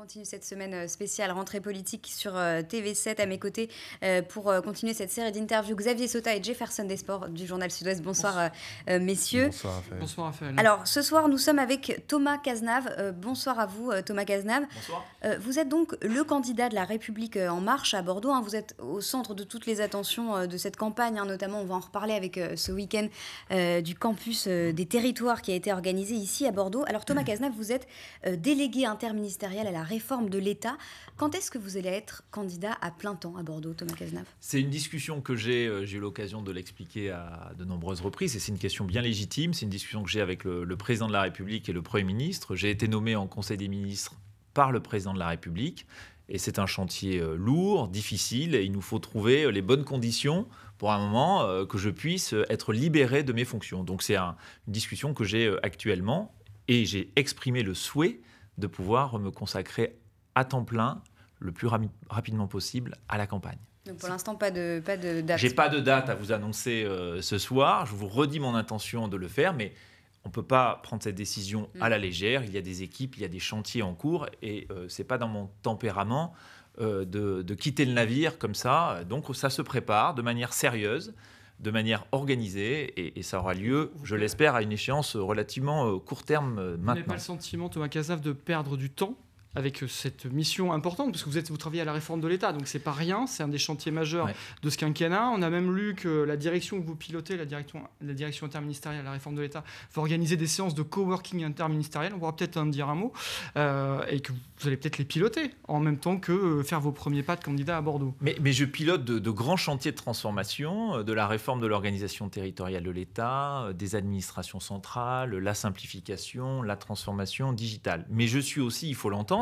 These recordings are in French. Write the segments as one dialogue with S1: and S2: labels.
S1: continue cette semaine euh, spéciale rentrée politique sur euh, TV7 à mes côtés euh, pour continuer cette série d'interviews. Xavier Sota et Jefferson Sports du journal Sud-Ouest. Bonsoir, messieurs.
S2: Bonsoir bonsoir Alors
S1: ce soir nous sommes avec Thomas Cazenave. bonsoir à vous Thomas Cazenave. Bonsoir. vous êtes donc le candidat de la République en marche à Bordeaux. Hein. Vous êtes au centre de toutes les attentions de cette campagne. Hein. Notamment on va en reparler avec ce week-end du campus des territoires qui a été organisé ici à Bordeaux. Alors Thomas Cazenave, vous êtes délégué interministériel à la réforme de l'État. Quand est-ce que vous allez être candidat à plein temps à Bordeaux, Thomas Cazenave
S3: C'est une discussion que j'ai, euh, j'ai eu l'occasion de l'expliquer à de nombreuses reprises, et c'est une question bien légitime. C'est une discussion que j'ai avec le, président de la République et le Premier ministre. J'ai été nommé en Conseil des ministres par le président de la République. Et c'est un chantier euh, lourd, difficile, et il nous faut trouver euh, les bonnes conditions pour un moment que je puisse être libéré de mes fonctions. Donc c'est un, une discussion que j'ai actuellement, et j'ai exprimé le souhait de pouvoir me consacrer à temps plein, le plus rapidement possible, à la campagne.
S1: Donc pour l'instant, pas de, pas de date. J'ai pas de date à vous
S3: annoncer euh, ce soir. Je vous redis mon intention de le faire, mais on ne peut pas prendre cette décision à la mm. légère. Il y a des équipes, il y a des chantiers en cours, et ce euh, c'est pas dans mon tempérament euh, de, quitter le navire comme ça. Donc ça se prépare de manière sérieuse de manière organisée et, ça aura lieu, je l'espère, à une échéance relativement euh, court terme maintenant. Euh, Vous n'avez
S2: pas le sentiment, Thomas Casav, de perdre du temps avec euh, cette mission importante, parce que vous, êtes, vous travaillez à la réforme de l'État, donc c'est pas rien, c'est un des chantiers majeurs de ce quinquennat. On a même lu que la direction que vous pilotez, la direction, la direction interministérielle à la réforme de l'État, va organiser des séances de coworking interministériel, on pourra peut-être en dire un mot, euh, et que vous allez peut-être les piloter en même temps que euh, faire vos premiers pas de candidat à Bordeaux.
S3: Mais, mais je pilote de, grands chantiers de transformation, de la réforme de l'organisation territoriale de l'État, des administrations centrales, la simplification, la transformation digitale. Mais je suis aussi, il faut l'entendre,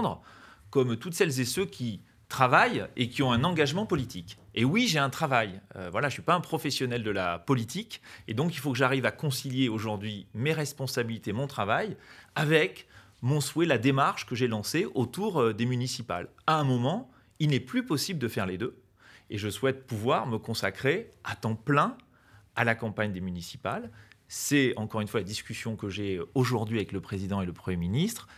S3: comme toutes celles et ceux qui travaillent et qui ont un engagement politique. Et oui, j'ai un travail. Euh, voilà, je ne suis pas un professionnel de la politique. Et donc, il faut que j'arrive à concilier aujourd'hui mes responsabilités, mon travail, avec mon souhait, la démarche que j'ai lancée autour euh, des municipales. À un moment, il n'est plus possible de faire les deux. Et je souhaite pouvoir me consacrer à temps plein à la campagne des municipales. C'est encore une fois la discussion que j'ai aujourd'hui avec le président et le Premier ministre.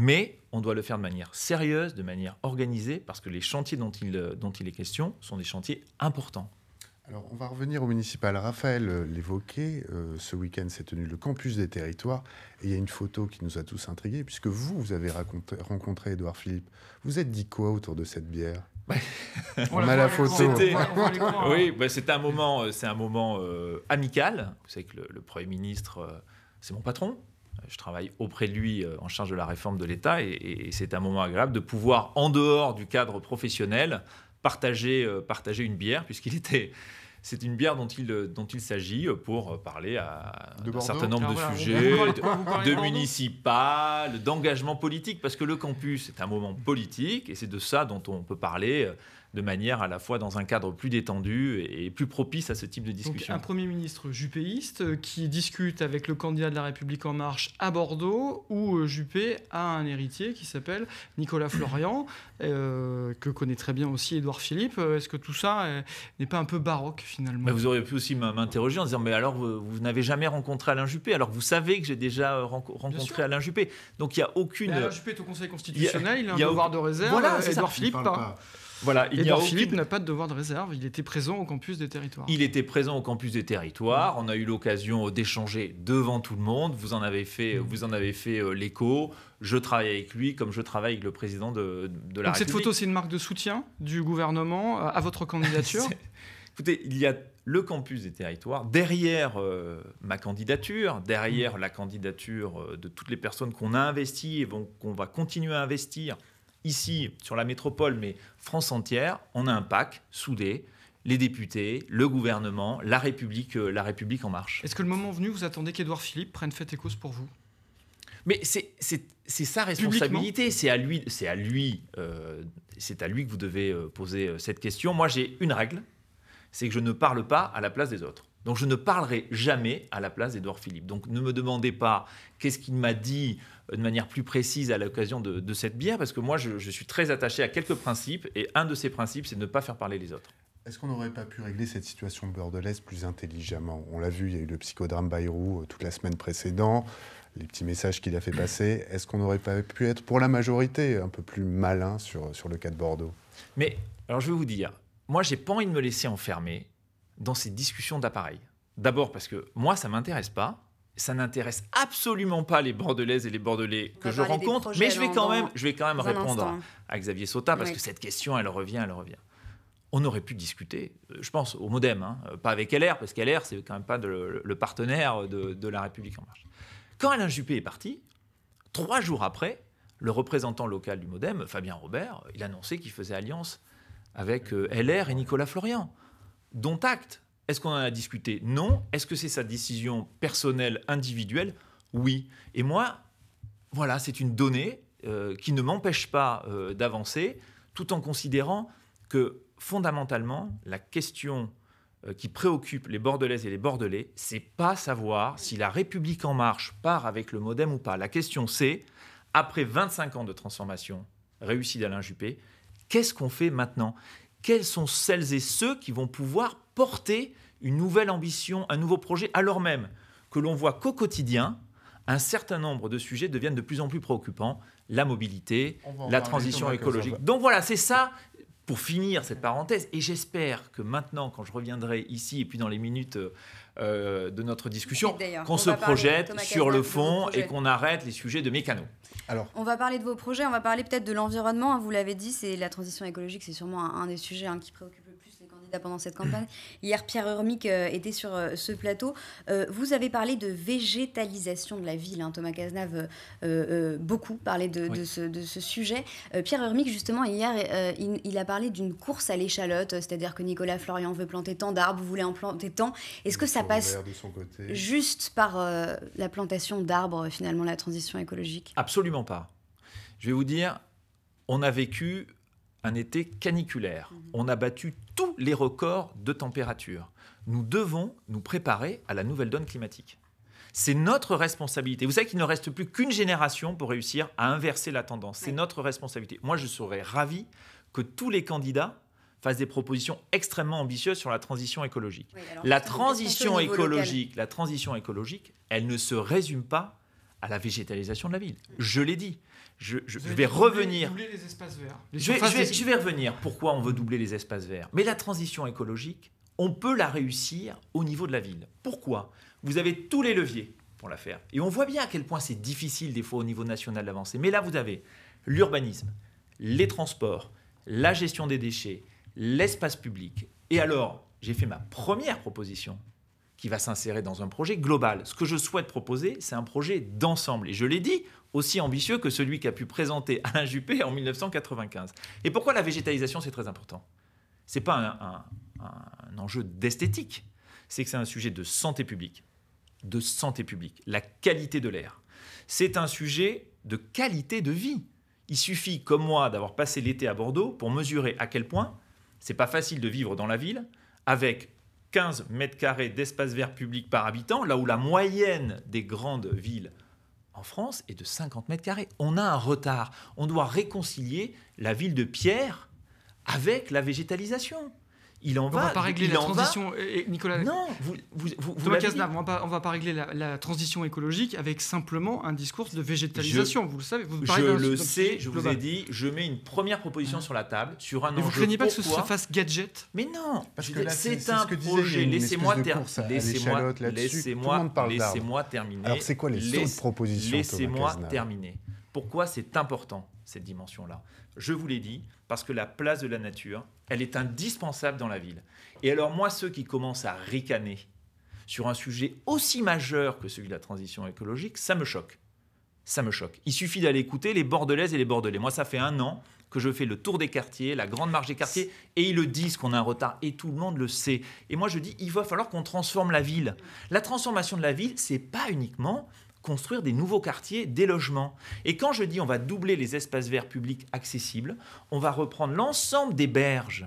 S3: Mais on doit le faire de manière sérieuse, de manière organisée, parce que les chantiers dont il, euh, dont il est question sont des chantiers importants.
S4: Alors, on va revenir au municipal. Raphaël euh, l'évoquait, euh, ce week-end s'est tenu le campus des territoires. Et il y a une photo qui nous a tous intrigués, puisque vous, vous avez rencontré Édouard Philippe. Vous êtes dit quoi autour de cette bière on, a la photo. oui,
S3: un bah, moment, c'est un moment amical. Vous savez que le, Premier ministre, c'est mon patron je travaille auprès de lui euh, en charge de la réforme de l'État et, c'est un moment agréable de pouvoir, en dehors du cadre professionnel, partager, euh, partager une bière, puisqu'il était. C'est une bière dont il, euh, dont il s'agit pour parler à un certain nombre ah, de sujets, de, de municipal, d'engagement politique, parce que le campus est un moment politique et c'est de ça dont on peut parler de manière à la fois dans un cadre plus détendu et plus propice à ce type de discussion. Donc, un
S2: Premier ministre juppéiste euh, qui discute avec le candidat de la République en marche à Bordeaux, où euh, Juppé a un héritier qui s'appelle Nicolas Florian, euh, que connaît très bien aussi Édouard Philippe. Est-ce que tout ça n'est pas un peu baroque finalement Vous auriez pu aussi m'interroger en disant, mais alors vous,
S3: n'avez jamais rencontré Alain Juppé, alors vous savez que j'ai déjà rencontré Alain Juppé. Donc il n'y a aucune... Mais Alain Juppé est au Conseil constitutionnel, il a, a un devoir de réserve. Voilà, Édouard Philippe hein. pas. Edouard ben, Philippe
S2: n'a pas de devoir de réserve, il était présent au campus des territoires. Il
S3: était présent au campus des territoires, on a eu l'occasion d'échanger devant tout le monde, vous en avez fait, mm. vous en avez fait euh, l'écho, je travaille avec lui comme je travaille avec le président de, de la Donc Cette photo,
S2: c'est une marque de soutien du gouvernement euh, à votre candidature Écoutez, il y a le campus des territoires,
S3: derrière euh, ma candidature, derrière mm. la candidature de toutes les personnes qu'on a investies et qu'on va continuer à investir Ici, sur la métropole, mais France entière, on a un pacte soudé, les députés, le gouvernement, la République, euh, la République en marche.
S2: Est-ce que le moment venu, vous attendez qu'Édouard Philippe prenne fait et cause pour vous
S3: mais c'est sa responsabilité, c'est à lui, c'est à lui, euh, c'est à lui que vous devez euh, poser cette question. Moi, j'ai une règle, c'est que je ne parle pas à la place des autres. Donc je ne parlerai jamais à la place d'Edouard Philippe. Donc ne me demandez pas qu'est-ce qu'il m'a dit euh, de manière plus précise à l'occasion de, cette bière, parce que moi je, suis très attaché à quelques principes, et un de ces principes, c'est de ne pas faire parler les autres.
S4: Est-ce qu'on n'aurait pas pu régler cette situation bordelaise plus intelligemment On l'a vu, il y a eu le psychodrame Bayrou euh, toute la semaine précédente, les petits messages qu'il a fait passer. Est-ce qu'on n'aurait pas pu être, pour la majorité, un peu plus malin sur, le cas de Bordeaux
S3: Mais, alors je vais vous dire, moi j'ai pas envie de me laisser enfermer dans ces discussions d'appareil. D'abord parce que moi, ça m'intéresse pas. Ça n'intéresse absolument pas les Bordelaises et les Bordelais que je rencontre, mais je vais, quand même, je vais quand même répondre à, Xavier Sota parce que cette question, elle revient, elle revient on aurait pu discuter, euh, je pense, au modem, hein, euh, pas avec LR, parce qu'LR, c'est quand même pas le partenaire de, de, La République En Marche. Quand Alain Juppé est parti, trois jours après, le représentant local du modem, Fabien Robert, il annonçait qu'il faisait alliance avec euh, LR et Nicolas Florian dont acte. Est-ce qu'on en a discuté Non. Est-ce que c'est sa décision personnelle, individuelle Oui. Et moi, voilà, c'est une donnée euh, qui ne m'empêche pas euh, d'avancer, tout en considérant que fondamentalement, la question euh, qui préoccupe les Bordelaises et les Bordelais, c'est pas savoir si la République en marche part avec le modem ou pas. La question c'est, après 25 ans de transformation réussie d'Alain Juppé, qu'est-ce qu'on fait maintenant quelles sont celles et ceux qui vont pouvoir porter une nouvelle ambition, un nouveau projet, alors même que l'on voit qu'au quotidien, un certain nombre de sujets deviennent de plus en plus préoccupants, la mobilité, la transition écologique. Donc voilà, c'est ça pour finir cette parenthèse. Et j'espère que maintenant, quand je reviendrai ici et puis dans les minutes euh, euh, de notre discussion, qu'on se projette sur le fond et qu'on arrête les sujets de mécano. Alors.
S1: On va parler de vos projets, on va parler peut-être de l'environnement. Hein, vous l'avez dit, c'est la transition écologique, c'est sûrement un, des sujets hein, qui préoccupe pendant cette campagne. Hier, Pierre Urmic euh, était sur euh, ce plateau. Euh, vous avez parlé de végétalisation de la ville. Hein. Thomas Cazenave, beaucoup parlé de, ce, sujet. Pierre Urmic, justement, hier, il, il, a parlé d'une course à l'échalote, c'est-à-dire que Nicolas Florian veut planter tant d'arbres, vous voulez en planter tant. Est-ce que ça passe juste par la plantation d'arbres, finalement, la transition écologique
S3: Absolument pas. Je vais vous dire, on a vécu un été caniculaire. Mhm. On a battu tous les records de température. Nous devons nous préparer à la nouvelle donne climatique. C'est notre responsabilité. Vous savez qu'il ne reste plus qu'une génération pour réussir à inverser la tendance. C'est notre responsabilité. Moi, je serais ravi que tous les candidats fassent des propositions extrêmement ambitieuses sur la transition écologique. la transition écologique, la transition écologique, elle ne se résume pas à la végétalisation de la ville. Je l'ai dit. Je, vais revenir.
S2: les espaces verts. je
S3: vais revenir. Pourquoi on veut doubler les espaces verts Mais la transition écologique, on peut la réussir au niveau de la ville. Pourquoi Vous avez tous les leviers pour la faire. Et on voit bien à quel point c'est difficile des fois au niveau national d'avancer. Mais là, vous avez l'urbanisme, les transports, la gestion des déchets, l'espace public. Et alors, j'ai fait ma première proposition qui va s'insérer dans un projet global. Ce que je souhaite proposer, c'est un projet d'ensemble. Et je l'ai dit, aussi ambitieux que celui qu'a pu présenter Alain Juppé en 1995. Et pourquoi la végétalisation, c'est très important Ce n'est pas un, un enjeu d'esthétique, c'est que c'est un sujet de santé publique. De santé publique, la qualité de l'air. C'est un sujet de qualité de vie. Il suffit, comme moi, d'avoir passé l'été à Bordeaux pour mesurer à quel point c'est pas facile de vivre dans la ville avec 15 mètres carrés d'espace vert public par habitant, là où la moyenne des grandes villes en France est de 50 mètres carrés. On a un retard. On doit réconcilier la ville de pierre avec la végétalisation en on va. va pas régler la transition.
S2: Euh, Nicolas. vous, on, va pas régler la, transition écologique avec simplement un discours de végétalisation. vous le savez. Vous je le sais. Je vous ai
S3: dit. Je mets une première proposition hein. sur la table sur un Mais Vous craignez pas que ce se fasse
S2: gadget Mais non. Parce que c'est un projet. Laissez-moi terminer. Laissez-moi. Laissez-moi terminer. Alors c'est quoi les autres propositions Laissez-moi terminer.
S3: Pourquoi c'est important, cette dimension-là Je vous l'ai dit, parce que la place de la nature, elle est indispensable dans la ville. Et alors moi, ceux qui commencent à ricaner sur un sujet aussi majeur que celui de la transition écologique, ça me choque. Ça me choque. Il suffit d'aller écouter les Bordelaises et les Bordelais. Moi, ça fait un an que je fais le tour des quartiers, la grande marge des quartiers, et ils le disent qu'on a un retard, et tout le monde le sait. Et moi, je dis, il va falloir qu'on transforme la ville. La transformation de la ville, c'est pas uniquement construire des nouveaux quartiers, des logements. Et quand je dis on va doubler les espaces verts publics accessibles, on va reprendre l'ensemble des berges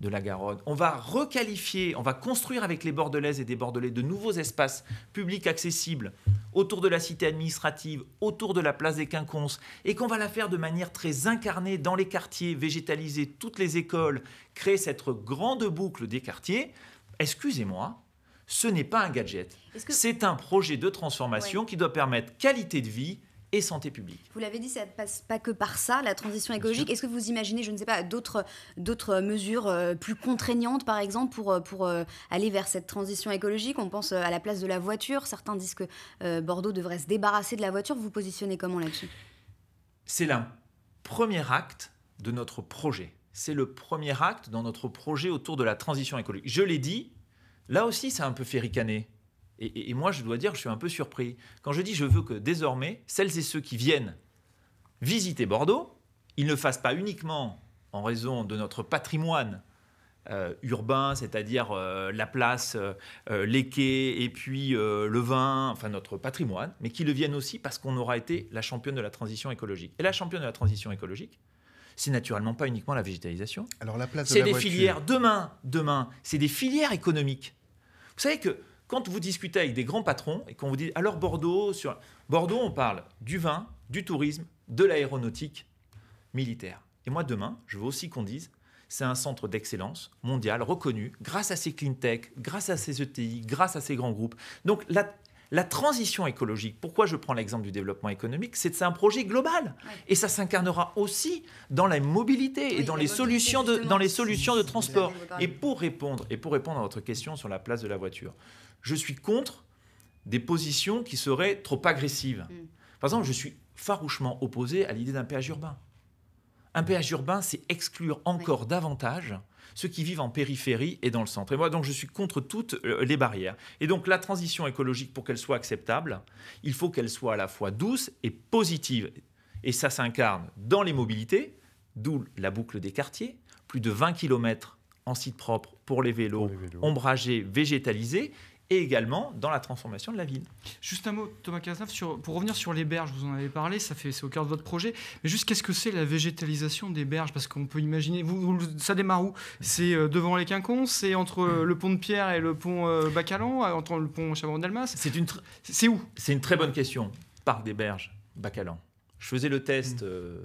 S3: de la Garonne. On va requalifier, on va construire avec les Bordelaises et des Bordelais de nouveaux espaces publics accessibles autour de la cité administrative, autour de la place des Quinconces, et qu'on va la faire de manière très incarnée dans les quartiers, végétaliser toutes les écoles, créer cette grande boucle des quartiers. Excusez-moi, ce n'est pas un gadget. C'est un projet de transformation qui doit permettre qualité de vie et santé publique.
S1: Vous l'avez dit, ça ne passe pas que par ça, la transition écologique. Est-ce que vous imaginez, je ne sais pas, d'autres, mesures euh, plus contraignantes, par exemple, pour, euh, euh, aller vers cette transition écologique On pense à la place de la voiture. Certains disent que Bordeaux devrait se débarrasser de la voiture. Vous vous positionnez comment là-dessus
S3: C'est le premier acte de notre projet. C'est le premier acte dans notre projet autour de la transition écologique. Je l'ai dit, Là aussi, ça a un peu fait ricaner. Et, moi, je dois dire, je suis un peu surpris. Quand je dis je veux que désormais, celles et ceux qui viennent visiter Bordeaux, ils ne fassent pas uniquement en raison de notre patrimoine euh, urbain, c'est-à-dire euh, la place, euh, les quais et puis le vin, enfin notre patrimoine, mais qu'ils le viennent aussi parce qu'on aura été la championne de la transition écologique. Et la championne de la transition écologique, c'est naturellement pas uniquement la végétalisation.
S4: Alors la place de des
S3: filières. Demain, demain, c'est des filières économiques. Vous savez que quand vous discutez avec des grands patrons et qu'on vous dit alors Bordeaux sur Bordeaux, on parle du vin, du tourisme, de l'aéronautique militaire. Et moi demain, je veux aussi qu'on dise c'est un centre d'excellence mondial reconnu grâce à ses clean tech, grâce à ses ETI, grâce à ses grands groupes. Donc la, la transition écologique, pourquoi je prends l'exemple du développement économique, c'est que c'est un projet global. Et ça s'incarnera aussi dans la mobilité et dans les, solutions de, transport. Et pour, répondre, et pour répondre à votre question sur la place de la voiture, je suis contre des positions qui seraient trop agressives. Mm. Par exemple, je suis farouchement opposé à l'idée d'un péage urbain. Un péage urbain, c'est exclure encore davantage ceux qui vivent en périphérie et dans le centre. Et moi, donc, je suis contre toutes euh, les barrières. Et donc, la transition écologique, pour qu'elle soit acceptable, il faut qu'elle soit à la fois douce et positive. Et ça s'incarne dans les mobilités, d'où la boucle des quartiers, plus de 20 km en site propre pour les vélos. ombragés, végétalisés, et également dans la
S2: transformation de la ville. Juste un mot, Thomas Cazeneuve, sur, pour revenir sur les berges, vous en avez parlé, ça fait, c'est au cœur de votre projet, mais juste qu'est-ce que c'est la végétalisation des berges Parce qu'on peut imaginer, vous, ça démarre où C'est euh, devant les quinconces, c'est entre euh, le pont de Pierre et le pont euh, Bacalan, entre le pont Chabron d'Almas C'est, une c'est où C'est une très bonne question.
S3: Parc des berges, Bacalan. Je faisais le test mmh.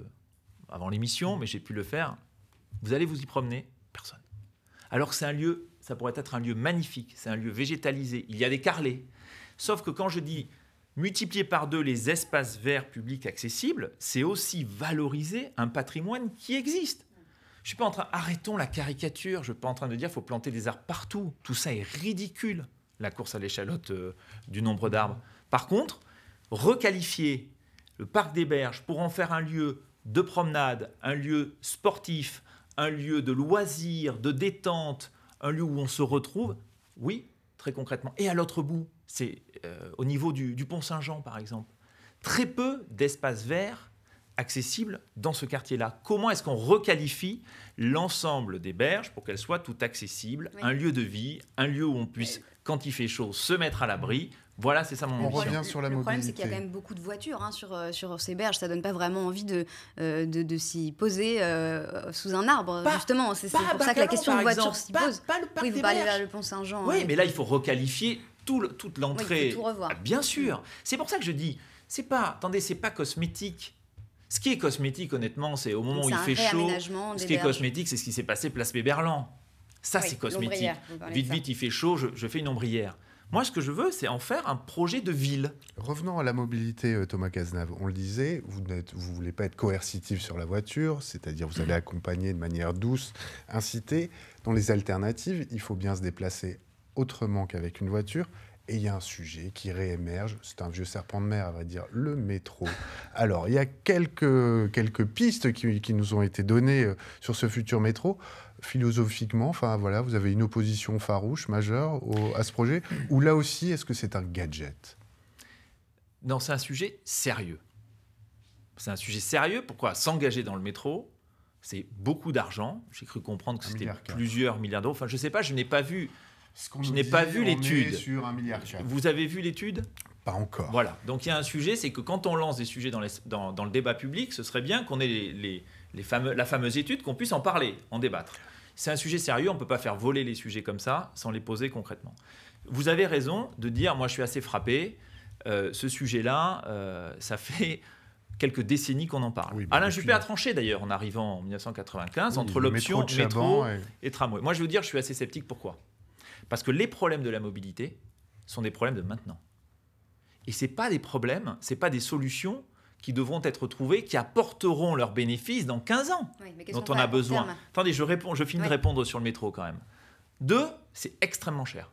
S3: avant l'émission, mais j'ai pu le faire. Vous allez vous y promener Personne. Alors que c'est un lieu ça pourrait être un lieu magnifique, c'est un lieu végétalisé, il y a des carrelés. Sauf que quand je dis multiplier par deux les espaces verts publics accessibles, c'est aussi valoriser un patrimoine qui existe. Je suis pas en train, arrêtons la caricature, je suis pas en train de dire faut planter des arbres partout. Tout ça est ridicule, la course à l'échalote euh, du nombre d'arbres. Par contre, requalifier le parc des berges pour en faire un lieu de promenade, un lieu sportif, un lieu de loisirs, de détente, un lieu où on se retrouve, oui, très concrètement. Et à l'autre bout, c'est euh, au niveau du, pont Saint-Jean, par exemple. Très peu d'espaces verts accessibles dans ce quartier-là. Comment est-ce qu'on requalifie l'ensemble des berges pour qu'elles soient toutes accessibles, un lieu de vie, un lieu où on puisse, quand il fait chaud, se mettre à l'abri, voilà, c'est ça mon On revient sur le problème, c'est qu'il y a quand même
S1: beaucoup de voitures hein, euh, sur, ces berges. Ça donne pas vraiment envie de, euh, de, s'y poser euh, sous un arbre. Justement, c'est pour ça que la question de voiture s'y pose. le oui, le pont jean Oui, hein. mais
S3: là, il faut requalifier toute l'entrée. Ah, bien sûr. C'est pour ça que je dis, c'est pas, attendez, c'est pas cosmétique. Ce qui est cosmétique, honnêtement, c'est au moment où il fait chaud. Ce qui est cosmétique, c'est ce qui s'est passé place Béberland
S4: Ça, c'est cosmétique. Vite, vite, il fait chaud, je fais une ombrière. Moi, ce que je veux, c'est en faire un projet de ville. Revenons à la mobilité, euh, Thomas Cazenave. On le disait, vous ne voulez pas être coercitif sur la voiture, c'est-à-dire vous allez mm. accompagner de manière douce, inciter. Dans les alternatives, il faut bien se déplacer autrement qu'avec une voiture. Et il y a un sujet qui réémerge, c'est un vieux serpent de mer, à va dire, le métro. Alors, il y a quelques, pistes qui nous ont été données euh, sur ce futur métro philosophiquement, enfin voilà, vous avez une opposition farouche, majeure à ce projet, ou là aussi, est-ce que c'est un gadget
S3: Non, c'est un sujet sérieux. C'est un sujet sérieux, pourquoi S'engager dans le métro, c'est beaucoup d'argent. J'ai cru comprendre que c'était plusieurs milliards d'euros. Enfin, je ne sais pas, je n'ai pas vu. Ce je n'ai pas vu l'étude. Vous avez vu l'étude Pas encore. Voilà. Donc il y a un sujet, c'est que quand on lance des sujets dans, dans, le débat public, ce serait bien qu'on ait les la fameuse étude, qu'on puisse en parler, en débattre. C'est un sujet sérieux, on ne peut pas faire voler les sujets comme ça sans les poser concrètement. Vous avez raison de dire, moi je suis assez frappé, euh, ce sujet-là, euh, ça fait quelques décennies qu'on en parle. Bah, Alain Juppé a tranché d'ailleurs en arrivant en 1995 entre l'option métro, et... tramway. Moi je veux dire, je suis assez sceptique, pourquoi Parce que les problèmes de la mobilité sont des problèmes de maintenant. Et ce pas des problèmes, ce pas des solutions qui devront être trouvés, qui apporteront leurs bénéfices dans 15 ans, dont on a besoin. Attendez, je, réponds, je finis de répondre sur le métro quand même. Deux, c'est extrêmement cher.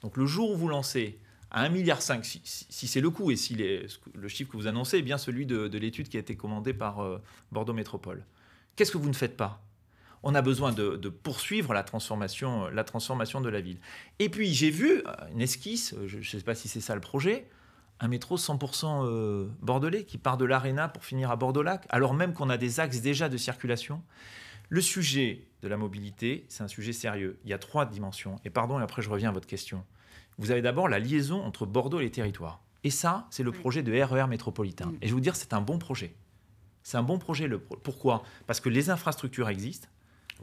S3: Donc le jour où vous lancez à 1,5 milliard, si, si, c'est le coût et si le chiffre que vous annoncez est bien celui de, l'étude qui a été commandée par euh, Bordeaux Métropole, qu'est-ce que vous ne faites pas on a besoin de, poursuivre la transformation, euh, la transformation de la ville. Et puis j'ai vu euh, une esquisse, je ne sais pas si c'est ça le projet, un métro 100% euh, bordelais qui part de l'Arena pour finir à Bordeaux-Lac, alors même qu'on a des axes déjà de circulation. Le sujet de la mobilité, c'est un sujet sérieux. Il y a trois dimensions. Et pardon, et après je reviens à votre question. Vous avez d'abord la liaison entre Bordeaux et les territoires. Et ça, c'est le projet de RER e métropolitain. Et je vais vous dire, c'est un bon projet. C'est un bon projet. Le Pourquoi Parce que les infrastructures existent.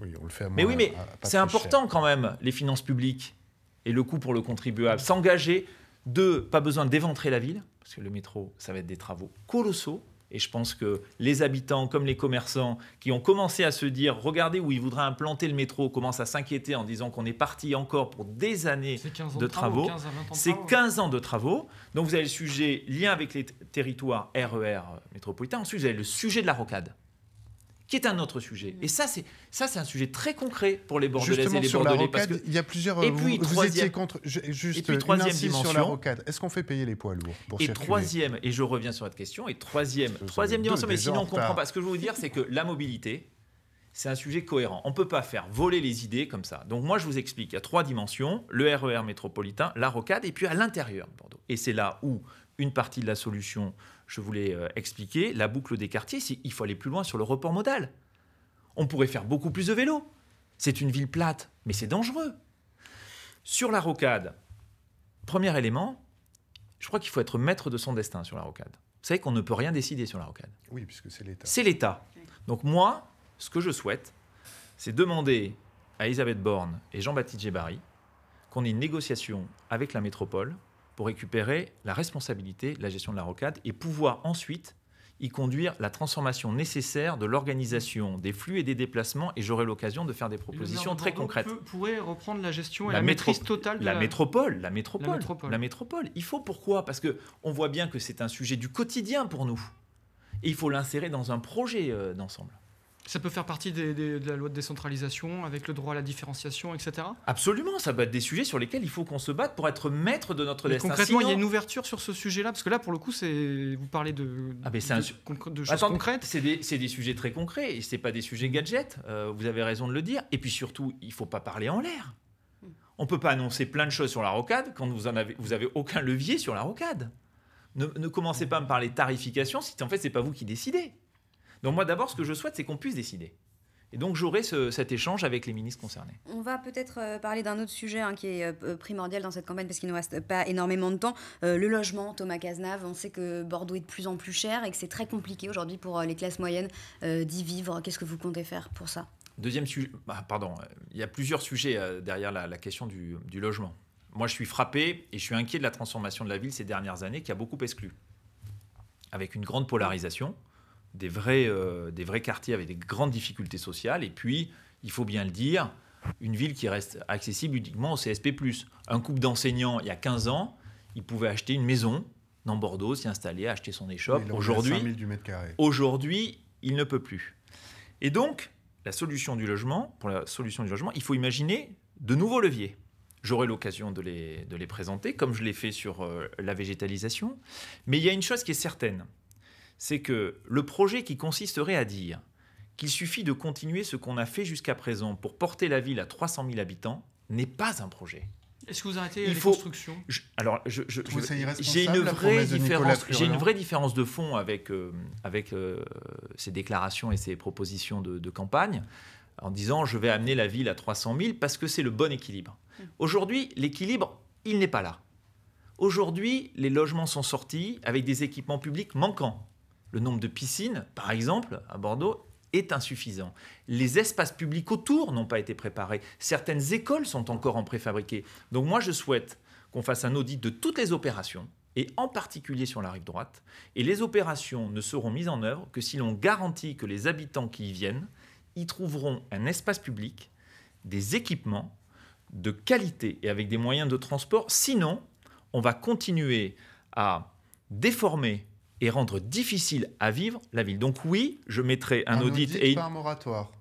S4: Oui, on le fait à Mais oui, mais c'est important
S3: quand même, les finances publiques et le coût pour le contribuable. S'engager, deux, pas besoin d'éventrer la ville, parce que le métro, ça va être des travaux colossaux. Et je pense que les habitants, comme les commerçants, qui ont commencé à se dire, regardez où il voudraient implanter le métro, commencent à s'inquiéter en disant qu'on est parti encore pour des années de travaux. C'est 15 ans de travaux. Donc vous avez le sujet lien avec les territoires RER e métropolitains. Ensuite, vous avez le sujet de la rocade qui est un autre sujet. Mm. Et ça, c'est ça, c'est un sujet très concret pour les Bordelaises et les sur Bordelais. La rocade, Il y a plusieurs. Et euh, puis, vous, troisième... étiez contre. juste et puis, troisième dimension. Sur la rocade.
S4: Est-ce qu'on fait payer les poids lourds pour Et troisième.
S3: Et je reviens sur votre question. Et troisième. troisième dimension. Mais sinon, on comprend pas. Ce que je veux vous dire, c'est que la mobilité, c'est un sujet cohérent. On ne peut pas faire voler les idées comme ça. Donc moi, je vous explique. Il y a trois dimensions, le RER e métropolitain, la rocade, et puis à l'intérieur de Bordeaux. Et c'est là où une partie de la solution je voulais euh, expliquer, la boucle des quartiers, il faut aller plus loin sur le report modal. On pourrait faire beaucoup plus de vélos. C'est une ville plate, mais c'est dangereux. Sur la rocade, premier élément, je crois qu'il faut être maître de son destin sur la rocade. Vous savez qu'on ne peut rien décider sur la rocade.
S4: Oui, puisque c'est l'État.
S3: C'est l'État. Donc moi, ce que je souhaite, c'est demander à Elisabeth Borne et Jean-Baptiste Gébari qu'on ait une négociation avec la métropole pour récupérer la responsabilité la gestion de la rocade et pouvoir ensuite y conduire la transformation nécessaire de l'organisation des flux et des déplacements. Et j'aurai l'occasion de faire des propositions très concrètes. Peut,
S2: pourrait reprendre la gestion et la, maîtrise totale de la,
S3: Métropole, la, métropole, la métropole. La métropole. Il faut pourquoi Parce que on voit bien que c'est un sujet du quotidien pour nous. Et il faut l'insérer dans
S2: un projet euh, d'ensemble. Ça peut faire partie de la loi de décentralisation, avec le droit à la différenciation, etc.
S3: Absolument, ça peut être des sujets sur lesquels il faut qu'on se batte pour être maître de notre Mais Concrètement, il y a une
S2: ouverture sur ce sujet-là, parce que là, pour le coup, vous parlez de, choses concrètes.
S3: C'est des, sujets très concrets, et c'est pas des sujets gadgets. Euh, vous avez raison de le dire. Et puis surtout, il faut pas parler en l'air. On peut pas annoncer plein de choses sur la rocade quand vous n'avez avez, aucun levier sur la rocade. Ne, ne commencez pas à me parler tarification si en fait c'est pas vous qui décidez. Donc moi d'abord, ce que je souhaite, c'est qu'on puisse décider. Et donc j'aurai cet échange avec les ministres concernés.
S1: On va peut-être euh, parler d'un autre sujet hein, qui est euh, euh, primordial dans cette campagne parce qu'il ne nous reste pas énormément de temps. le logement, Thomas Cazenave, on sait que Bordeaux est de plus en plus cher et que c'est très compliqué aujourd'hui pour les classes moyennes d'y vivre. Qu'est-ce que vous comptez faire pour ça
S3: Deuxième sujet, bah, pardon, il y a plusieurs sujets derrière la, question du, logement. Moi je suis frappé et je suis inquiet de la transformation de la ville ces dernières années qui a beaucoup exclu. Avec une grande polarisation, euh, des vrais, quartiers avec des grandes difficultés sociales. Et puis, il faut bien le dire, une ville qui reste accessible uniquement au CSP. Un couple d'enseignants, il y a 15 ans, ils pouvaient acheter une maison dans Bordeaux, s'y installer, acheter son échoppe. aujourd'hui, aujourd'hui, il ne peut plus. Et donc, la solution du logement, pour la solution du logement, il faut imaginer de nouveaux leviers. J'aurai l'occasion de les, présenter, comme je l'ai fait sur euh, la végétalisation. Mais il y a une chose qui est certaine, c'est que le projet qui consisterait à dire qu'il suffit de continuer ce qu'on a fait jusqu'à présent pour porter la ville à 300 000 habitants n'est pas un projet.
S2: Est-ce que vous arrêtez les constructions
S3: Alors, j'ai une vraie différence. de fond avec euh, ces euh, déclarations et ces propositions de, campagne, en disant je vais amener la ville à 300 000 parce que c'est le bon équilibre. Hmm. Aujourd'hui, l'équilibre, il n'est pas là. Aujourd'hui, les logements sont sortis avec des équipements publics manquants. Le nombre de piscines, par exemple, à Bordeaux, est insuffisant. Les espaces publics autour n'ont pas été préparés. Certaines écoles sont encore en préfabriqué. Donc moi, je souhaite qu'on fasse un audit de toutes les opérations, et en particulier sur la rive droite. Et les opérations ne seront mises en œuvre que si l'on garantit que les habitants qui y viennent y trouveront un espace public, des équipements de qualité et avec des moyens de transport. Sinon, on va continuer à déformer et rendre difficile à vivre la ville. Donc oui, je mettrai un, audit, et pas un moratoire.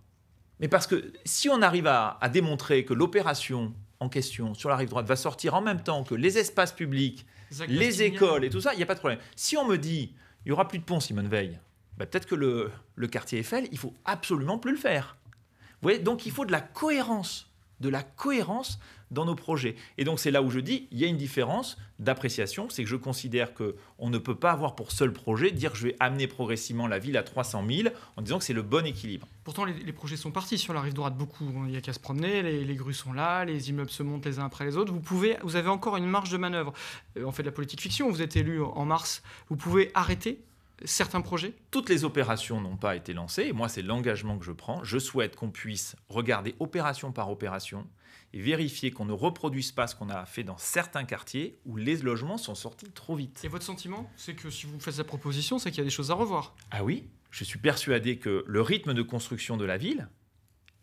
S3: Mais parce que si on arrive à, démontrer que l'opération en question sur la rive droite va sortir en même temps que les espaces publics, les écoles et tout ça, il n'y a pas de problème. Si on me dit il y aura plus de pont Simone Veil, bah, peut-être que le, le, quartier Eiffel, il faut absolument plus le faire. Vous voyez, donc il faut de la cohérence de la cohérence dans nos projets. Et donc c'est là où je dis, il y a une différence d'appréciation, c'est que je considère que on ne peut pas avoir pour seul projet dire je vais amener progressivement la ville à 300 000 en disant que c'est le bon équilibre.
S2: Pourtant les, projets sont partis sur la rive droite beaucoup, hein, il n'y a qu'à se promener, les, grues sont là, les immeubles se montent les uns après les autres, vous pouvez, vous avez encore une marge de manœuvre. En euh, fait de la politique fiction, vous êtes élu en mars, vous pouvez arrêter certains projets Toutes les opérations
S3: n'ont pas été lancées, moi c'est l'engagement que je prends. Je souhaite qu'on puisse regarder opération par opération et vérifier qu'on ne reproduise pas ce qu'on a fait dans certains quartiers où les logements sont
S2: sortis trop vite. Et votre sentiment, c'est que si vous faites la proposition, c'est qu'il y a des choses à revoir
S3: Ah oui, je suis persuadé que le rythme de construction de la ville,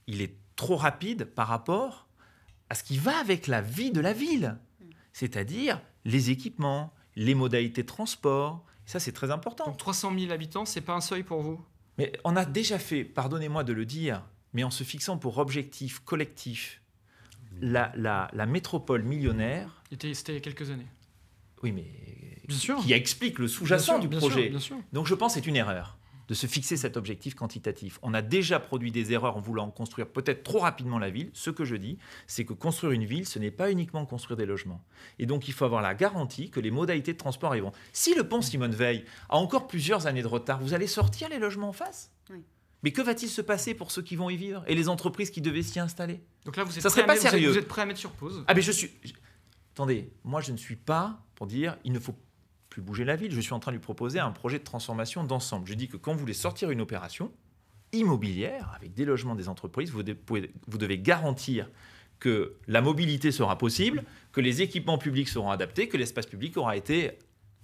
S3: il est trop rapide par rapport à ce qui va avec la vie de la ville, mm. c'est-à-dire les équipements, les modalités de transport, ça, c'est très important. Donc 300 000 habitants, c'est pas un seuil pour vous Mais on a déjà fait, pardonnez-moi de le dire, mais en se fixant pour objectif collectif la, métropole millionnaire.
S2: C'était il y a quelques années.
S3: Oui, mais bien sûr. — qui explique le sous-jacent du projet. Bien sûr, Donc je pense que c'est une erreur de se fixer cet objectif quantitatif. On a déjà produit des erreurs en voulant construire peut-être trop rapidement la ville. Ce que je dis, c'est que construire une ville, ce n'est pas uniquement construire des logements. Et donc, il faut avoir la garantie que les modalités de transport arriveront. Si le pont Simone Veil a encore plusieurs années de retard, vous allez sortir les logements en face Mais que va-t-il se passer pour ceux qui vont y vivre et les entreprises qui devaient s'y installer Donc là, vous êtes, Ça à mettre, sur pause Ah, mais je suis. Attendez, moi, je ne suis pas pour dire il ne faut bouger la ville, je suis en train de lui proposer un projet de transformation d'ensemble. Je dis que quand vous voulez sortir une opération immobilière avec des logements des entreprises, vous, vous devez garantir que la mobilité sera possible, que les équipements publics seront adaptés, que l'espace public aura été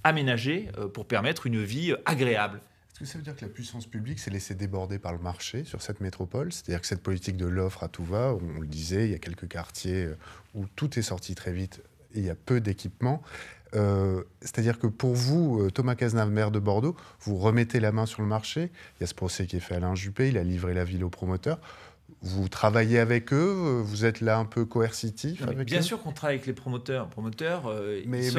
S3: aménagé euh, pour permettre une vie euh, agréable.
S4: Est-ce que ça veut dire que la puissance publique s'est laissée déborder par le marché sur cette métropole C'est-à-dire que cette politique de l'offre à tout va, on le disait, il y a quelques quartiers euh, où tout est sorti très vite et il y a peu d'équipements. Euh, c'est-à-dire que pour vous, euh, Thomas Cazenave, maire de Bordeaux, vous remettez la main sur le marché. Il y a ce procès qui est fait à Alain Juppé, il a livré la ville aux promoteurs. Vous travaillez avec eux, euh, vous êtes là un peu coercitif. Avec bien sûr
S3: qu'on travaille avec les promoteurs. Promoteurs, mais, ce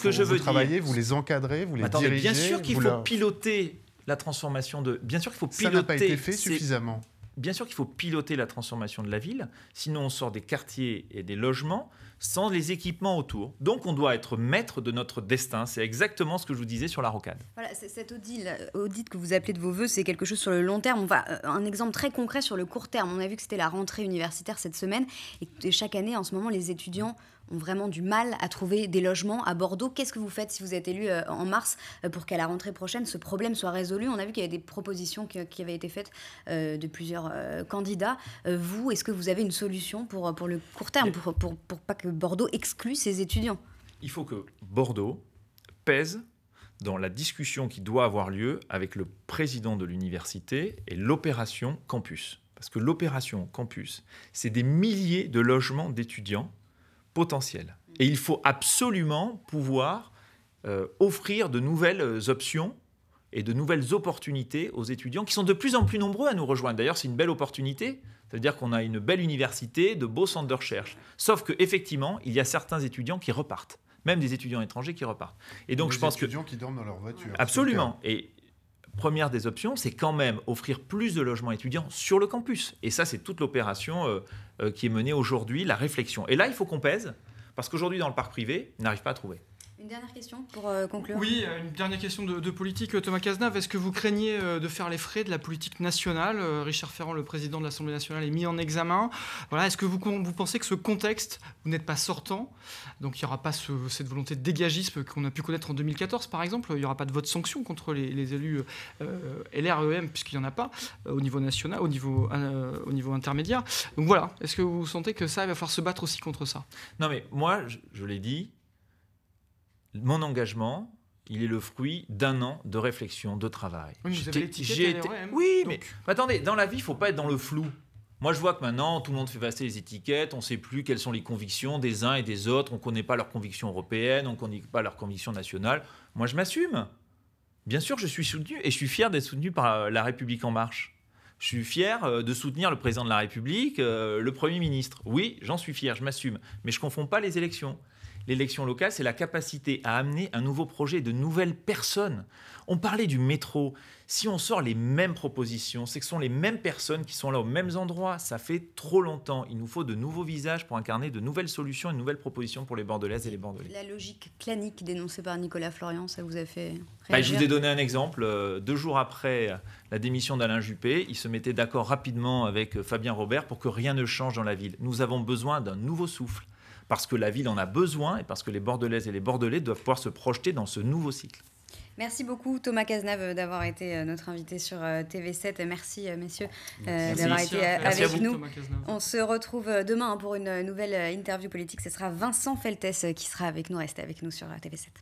S3: que je veux dire. vous les encadrez, vous les Attends, dirigez. Bien sûr qu'il faut piloter la transformation de. Bien sûr qu'il faut piloter. Ça n'a pas été fait suffisamment bien sûr qu'il faut piloter la transformation de la ville, sinon on sort des quartiers et des logements sans les équipements autour. Donc on doit être maître de notre destin. C'est exactement ce que je vous disais sur la rocade.
S1: Voilà, cet audit, que vous appelez de vos voeux, c'est quelque chose sur le long terme. On va euh, un exemple très concret sur le court terme. On a vu que c'était la rentrée universitaire cette semaine et chaque année, en ce moment, les étudiants ont vraiment du mal à trouver des logements à Bordeaux. Qu'est-ce que vous faites si vous êtes élu euh, en mars euh, pour qu'à la rentrée prochaine, ce problème soit résolu On a vu qu'il y avait des propositions qui, avaient été faites euh, de plusieurs candidats. vous, est-ce que vous avez une solution pour, pour le court terme, pour, pour, pour pas que Bordeaux exclue ses étudiants Il faut que
S3: Bordeaux pèse dans la discussion qui doit avoir lieu avec le président de l'université et l'opération campus. Parce que l'opération campus, c'est des milliers de logements d'étudiants potentiel. Et il faut absolument pouvoir euh, offrir de nouvelles euh, options et de nouvelles opportunités aux étudiants qui sont de plus en plus nombreux à nous rejoindre. D'ailleurs, c'est une belle opportunité. C'est-à-dire qu'on a une belle université, de beaux centres de recherche. Sauf qu'effectivement, il y a certains étudiants qui repartent, même des étudiants étrangers qui repartent. Et donc, des je pense que. étudiants
S4: qui dorment dans leur voiture. Absolument.
S3: Et première des options, c'est quand même offrir plus de logements étudiants sur le campus. Et ça, c'est toute l'opération euh, euh, qui est menée aujourd'hui, la réflexion. Et là, il faut qu'on pèse, parce qu'aujourd'hui, dans le parc privé, on n'arrive pas à trouver.
S1: Une dernière question pour
S2: euh, conclure. Oui, euh, une dernière question de, politique. Euh, Thomas Cazenave, est-ce que vous craignez de faire les frais de la politique nationale Richard Ferrand, le président de l'Assemblée nationale, est mis en examen. Voilà, est-ce que vous, pensez que ce contexte, vous n'êtes pas sortant, donc il n'y aura pas cette volonté de dégagisme qu'on a pu connaître en 2014, par exemple Il n'y aura pas de vote sanction contre les, les élus LREM, puisqu'il n'y en a pas au niveau national, au niveau, intermédiaire. Donc voilà, est-ce que vous sentez que ça, il va falloir se battre aussi contre ça
S3: Non, mais moi, je l'ai dit, mon engagement, il est le fruit d'un an de réflexion, de travail. Oui, mais hein. oui, mais... attendez, dans la vie, il faut pas être dans le flou. Moi, je vois que maintenant, tout le monde fait passer les étiquettes, on ne sait plus quelles sont les convictions des uns et des autres, on ne connaît pas leurs convictions européennes, on ne connaît pas leurs convictions nationales. Moi, je m'assume. Bien sûr, je suis soutenu et je suis fier d'être soutenu par euh, La République En Marche. Je suis fier euh, de soutenir le président de la République, euh, le Premier ministre. Oui, j'en suis fier, je m'assume. Mais je ne confonds pas les élections l'élection locale, c'est la capacité à amener un nouveau projet, de nouvelles personnes. On parlait du métro. Si on sort les mêmes propositions, c'est que ce sont les mêmes personnes qui sont là aux mêmes endroits. Ça fait trop longtemps. Il nous faut de nouveaux visages pour incarner de nouvelles solutions et de nouvelles propositions pour les Bordelaises et les Bordelais.
S1: La logique clanique dénoncée par Nicolas Florian, ça vous a fait J'ai bah, Je vous ai
S3: donné un exemple. Euh, deux jours après la démission d'Alain Juppé, il se mettait d'accord rapidement avec euh, Fabien Robert pour que rien ne change dans la ville. Nous avons besoin d'un nouveau souffle parce que la ville en a besoin et parce que les Bordelaises et les Bordelais doivent pouvoir se projeter dans ce nouveau cycle.
S1: Merci beaucoup Thomas Cazenave euh, d'avoir été euh, notre invité sur euh, TV7. Merci messieurs d'avoir été hein. avec nous. On se retrouve demain hein, pour une nouvelle interview politique. Ce sera Vincent Feltes qui sera avec nous. Restez avec nous sur TV7.